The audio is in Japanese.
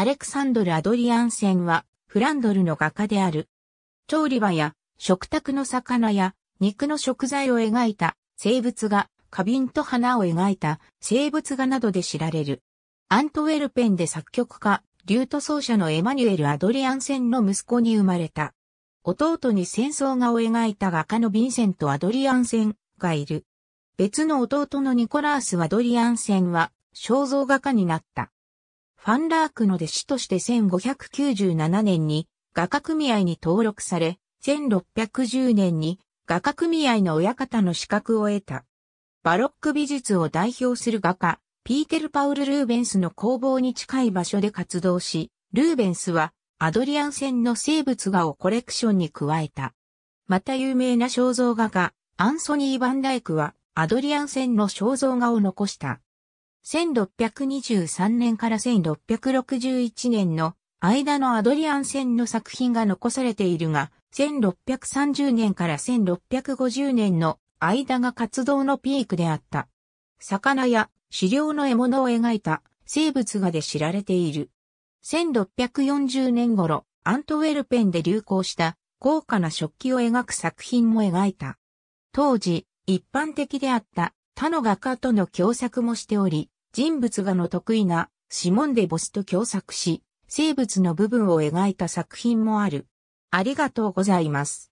アレクサンドル・アドリアンセンは、フランドルの画家である。調理場や、食卓の魚や、肉の食材を描いた、生物画、花瓶と花を描いた、生物画などで知られる。アントウェルペンで作曲家、リュート奏者のエマニュエル・アドリアンセンの息子に生まれた。弟に戦争画を描いた画家のヴィンセント・アドリアンセンがいる。別の弟のニコラース・アドリアンセンは肖像画家になった。ファンラークの弟子として1597年に画家組合に登録され、1610年に画家組合の親方の資格を得た。バロック美術を代表する画家、ピーテル・パウル・ルーベンスの工房に近い場所で活動し、ルーベンスはアドリアンンの生物画をコレクションに加えた。また有名な肖像画家、アンソニー・バンダイクはアドリアンンの肖像画を残した。1623年から1661年の間のアドリアン戦の作品が残されているが、1630年から1650年の間が活動のピークであった。魚や狩猟の獲物を描いた生物画で知られている。1640年頃、アントウェルペンで流行した高価な食器を描く作品も描いた。当時、一般的であった他の画家との共作もしており、人物画の得意なシモン・デ・ボスと共作し、生物の部分を描いた作品もある。ありがとうございます。